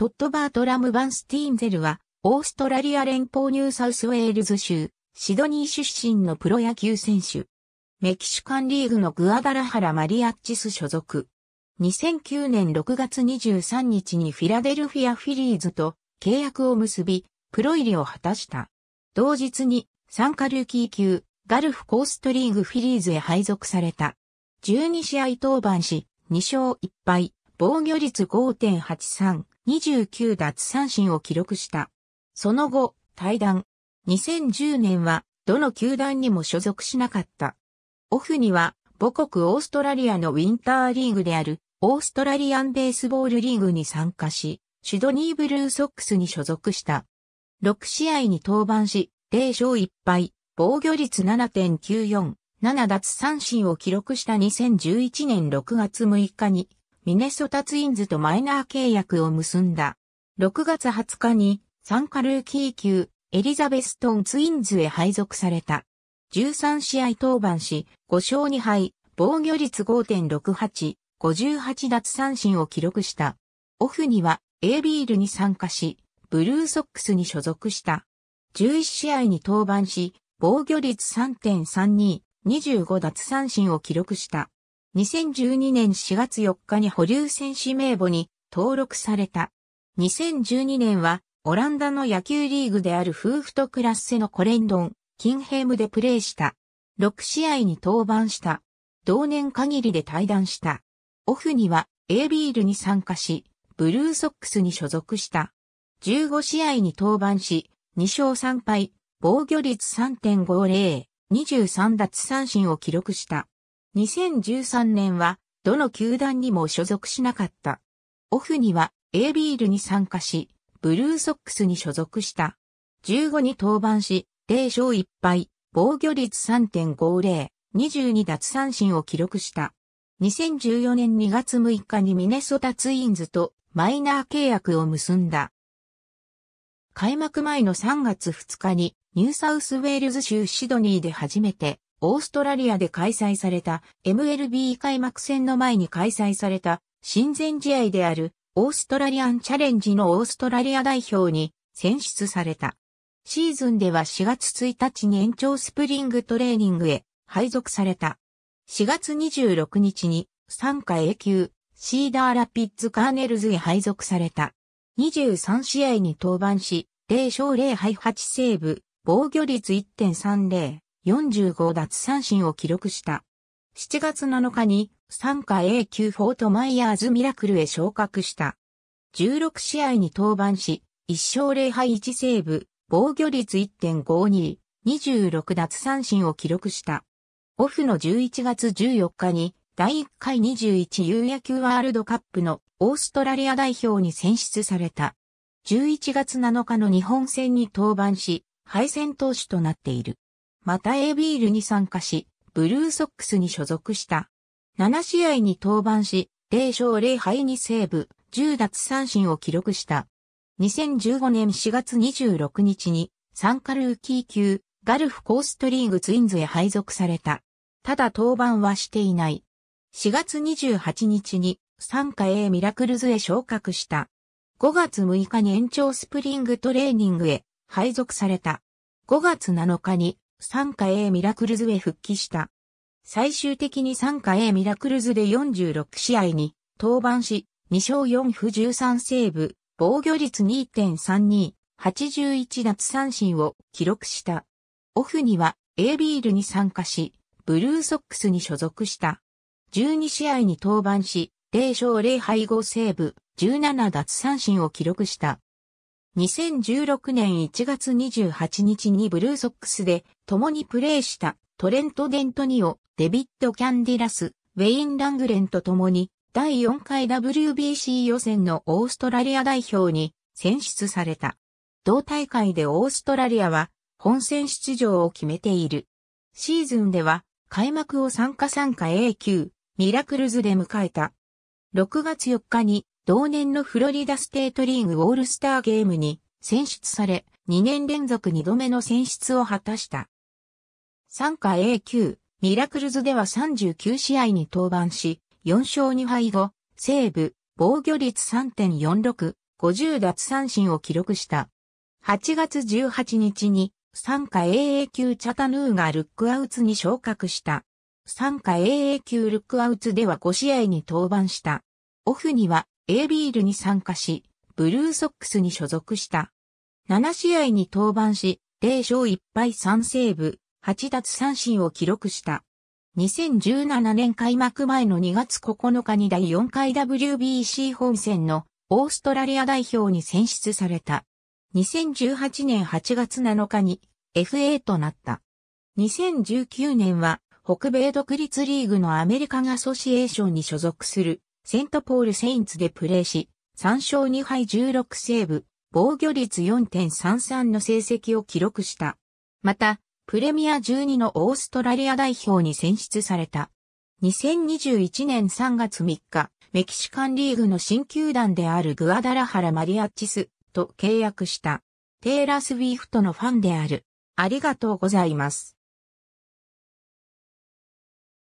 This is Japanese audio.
トットバートラム・バンスティーンゼルは、オーストラリア連邦ニューサウスウェールズ州、シドニー出身のプロ野球選手。メキシカンリーグのグアダラハラ・マリアッチス所属。2009年6月23日にフィラデルフィア・フィリーズと契約を結び、プロ入りを果たした。同日に、サンカルーキー級、ガルフコーストリーグフィリーズへ配属された。12試合登板し、2勝1敗、防御率5.83、29奪三振を記録した。その後、退団。2010年は、どの球団にも所属しなかった。オフには、母国オーストラリアのウィンターリーグである、オーストラリアンベースボールリーグに参加し、シュドニーブルーソックスに所属した。6試合に登板し、0勝1敗、防御率7.94、7奪三振を記録した2011年6月6日に、ミネソタツインズとマイナー契約を結んだ。6月20日に、参加ルーキー級、エリザベストンツインズへ配属された。13試合登板し、5勝2敗、防御率5.68、58奪三振を記録した。オフには、A ビールに参加し、ブルーソックスに所属した。11試合に登板し、防御率3.32、25奪三振を記録した。2012年4月4日に保留選手名簿に登録された。2012年はオランダの野球リーグであるフーフトクラッセのコレンドン、キンヘームでプレーした。6試合に登板した。同年限りで退団した。オフには A ビールに参加し、ブルーソックスに所属した。15試合に登板し、2勝3敗、防御率3.50、23奪三振を記録した。2013年は、どの球団にも所属しなかった。オフには A ビールに参加し、ブルーソックスに所属した。15に登板し、0勝1敗、防御率3.50、22奪三振を記録した。2014年2月6日にミネソタツインズとマイナー契約を結んだ。開幕前の3月2日にニューサウスウェールズ州シドニーで初めてオーストラリアで開催された MLB 開幕戦の前に開催された親善試合であるオーストラリアンチャレンジのオーストラリア代表に選出された。シーズンでは4月1日に延長スプリングトレーニングへ配属された。4月26日に参加 A 級シーダーラピッツカーネルズへ配属された。23試合に登板し、0勝0敗8セーブ、防御率1.30。45奪三振を記録した。7月7日に、参加 A 級フォートマイヤーズミラクルへ昇格した。16試合に登板し、1勝0敗1セーブ、防御率1.52、26奪三振を記録した。オフの11月14日に、第1回21ユ野球ワールドカップのオーストラリア代表に選出された。11月7日の日本戦に登板し、敗戦投手となっている。また A ビールに参加し、ブルーソックスに所属した。7試合に登板し、0勝0敗にセーブ、10奪三振を記録した。2015年4月26日に、参加ルーキー級、ガルフコーストリーグツインズへ配属された。ただ登板はしていない。4月28日に、参加 A ミラクルズへ昇格した。5月6日に延長スプリングトレーニングへ配属された。5月7日に参加 A ミラクルズへ復帰した。最終的に参加 A ミラクルズで46試合に登板し、2勝4負13セーブ、防御率2.32、81奪三振を記録した。オフには A ビールに参加し、ブルーソックスに所属した。12試合に登板し、0勝0敗5セーブ、17奪三振を記録した。2016年1月28日にブルーソックスで共にプレーしたトレント・デントニオ、デビッド・キャンディラス、ウェイン・ラングレンと共に第4回 WBC 予選のオーストラリア代表に選出された。同大会でオーストラリアは本戦出場を決めている。シーズンでは開幕を参加参加 A 級ミラクルズで迎えた。6月4日に同年のフロリダステートリーグオールスターゲームに選出され、2年連続2度目の選出を果たした。参加 A 級、ミラクルズでは39試合に登板し、4勝2敗後、西部、防御率3.46、50奪三振を記録した。8月18日に、参加 AA 級チャタヌーがルックアウツに昇格した。参加 AA 級ルックアウツでは5試合に登板した。オフには A ビールに参加し、ブルーソックスに所属した。7試合に登板し、0勝1敗3セーブ、8奪三振を記録した。2017年開幕前の2月9日に第4回 WBC 本戦のオーストラリア代表に選出された。2018年8月7日に FA となった。2019年は北米独立リーグのアメリカンアソシエーションに所属するセントポール・セインツでプレーし、3勝2敗16セーブ、防御率4.33の成績を記録した。また、プレミア12のオーストラリア代表に選出された。2021年3月3日、メキシカンリーグの新球団であるグアダラハラ・マリアッチスと契約した。テイラスウィフトのファンである。ありがとうございます。